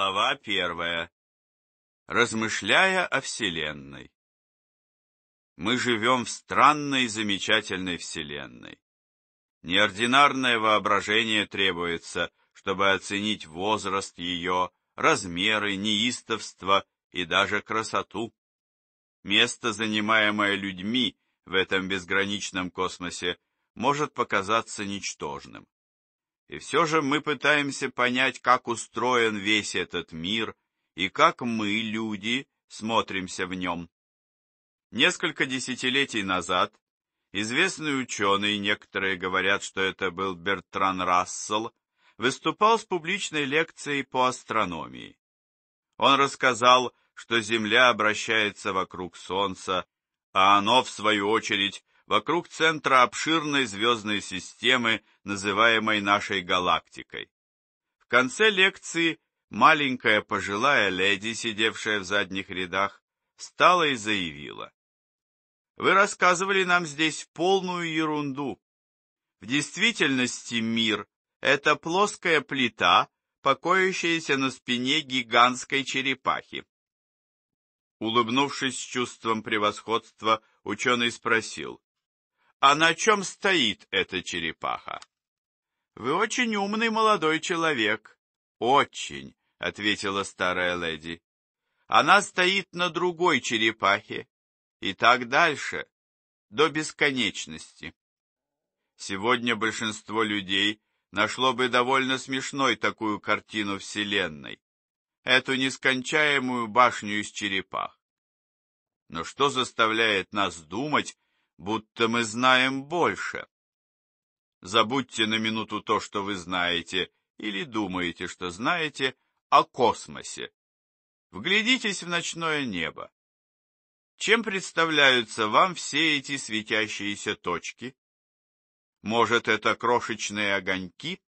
Глава первая. Размышляя о Вселенной. Мы живем в странной и замечательной Вселенной. Неординарное воображение требуется, чтобы оценить возраст ее, размеры, неистовство и даже красоту. Место, занимаемое людьми в этом безграничном космосе, может показаться ничтожным. И все же мы пытаемся понять, как устроен весь этот мир и как мы, люди, смотримся в нем. Несколько десятилетий назад известный ученый, некоторые говорят, что это был Бертран Рассел, выступал с публичной лекцией по астрономии. Он рассказал, что Земля обращается вокруг Солнца, а оно, в свою очередь, вокруг центра обширной звездной системы, называемой нашей галактикой. В конце лекции маленькая пожилая леди, сидевшая в задних рядах, встала и заявила. «Вы рассказывали нам здесь полную ерунду. В действительности мир — это плоская плита, покоящаяся на спине гигантской черепахи. Улыбнувшись с чувством превосходства, ученый спросил, а на чем стоит эта черепаха? Вы очень умный молодой человек. Очень, ответила старая леди. Она стоит на другой черепахе. И так дальше, до бесконечности. Сегодня большинство людей нашло бы довольно смешной такую картину Вселенной, эту нескончаемую башню из черепах. Но что заставляет нас думать, будто мы знаем больше. Забудьте на минуту то, что вы знаете или думаете, что знаете, о космосе. Вглядитесь в ночное небо. Чем представляются вам все эти светящиеся точки? Может, это крошечные огоньки?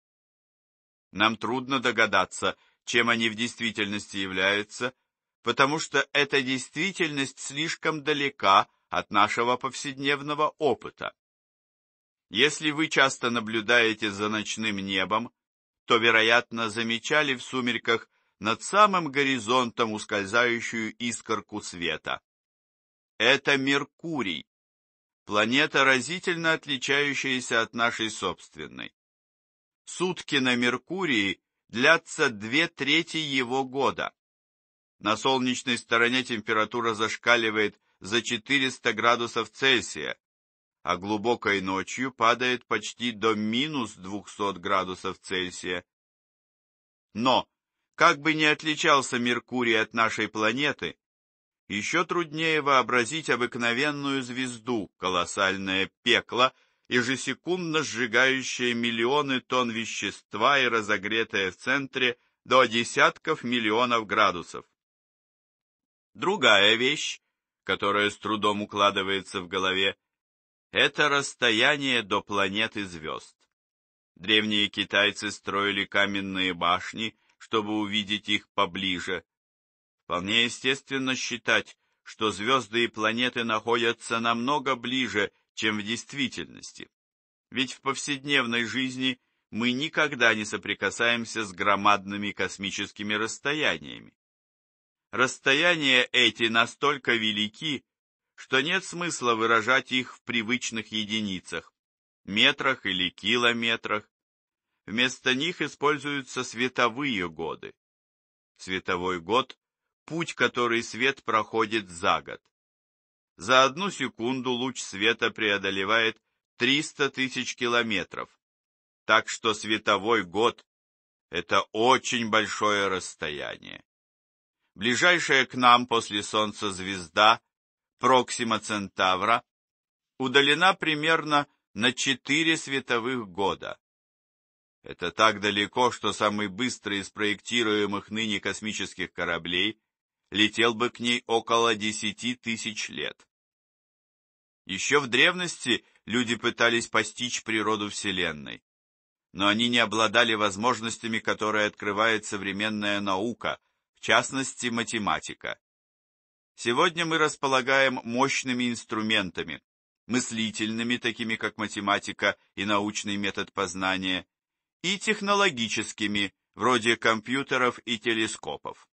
Нам трудно догадаться, чем они в действительности являются, потому что эта действительность слишком далека от нашего повседневного опыта. Если вы часто наблюдаете за ночным небом, то, вероятно, замечали в сумерках над самым горизонтом ускользающую искорку света. Это Меркурий, планета, разительно отличающаяся от нашей собственной. Сутки на Меркурии длятся две трети его года. На солнечной стороне температура зашкаливает за 400 градусов Цельсия, а глубокой ночью падает почти до минус 200 градусов Цельсия. Но, как бы ни отличался Меркурий от нашей планеты, еще труднее вообразить обыкновенную звезду, колоссальное пекло, ежесекундно сжигающее миллионы тонн вещества и разогретое в центре до десятков миллионов градусов. Другая вещь которое с трудом укладывается в голове, это расстояние до планеты звезд. Древние китайцы строили каменные башни, чтобы увидеть их поближе. Вполне естественно считать, что звезды и планеты находятся намного ближе, чем в действительности. Ведь в повседневной жизни мы никогда не соприкасаемся с громадными космическими расстояниями. Расстояния эти настолько велики, что нет смысла выражать их в привычных единицах, метрах или километрах. Вместо них используются световые годы. Световой год – путь, который свет проходит за год. За одну секунду луч света преодолевает 300 тысяч километров. Так что световой год – это очень большое расстояние ближайшая к нам после Солнца звезда Проксима Центавра удалена примерно на 4 световых года. Это так далеко, что самый быстрый из проектируемых ныне космических кораблей летел бы к ней около 10 тысяч лет. Еще в древности люди пытались постичь природу Вселенной, но они не обладали возможностями, которые открывает современная наука – в частности математика. Сегодня мы располагаем мощными инструментами, мыслительными, такими как математика и научный метод познания, и технологическими, вроде компьютеров и телескопов.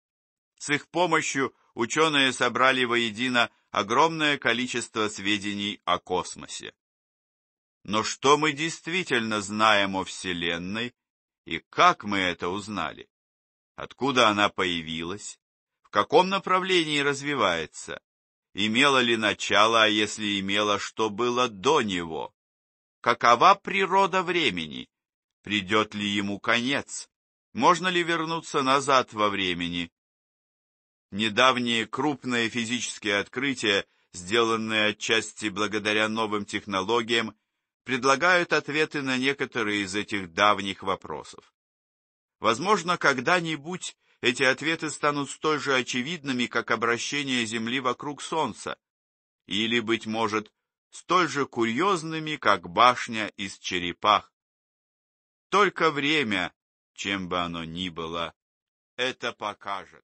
С их помощью ученые собрали воедино огромное количество сведений о космосе. Но что мы действительно знаем о Вселенной и как мы это узнали? Откуда она появилась? В каком направлении развивается? Имела ли начало, а если имела, что было до него? Какова природа времени? Придет ли ему конец? Можно ли вернуться назад во времени? Недавние крупные физические открытия, сделанные отчасти благодаря новым технологиям, предлагают ответы на некоторые из этих давних вопросов. Возможно, когда-нибудь эти ответы станут столь же очевидными, как обращение Земли вокруг Солнца, или, быть может, столь же курьезными, как башня из черепах. Только время, чем бы оно ни было, это покажет.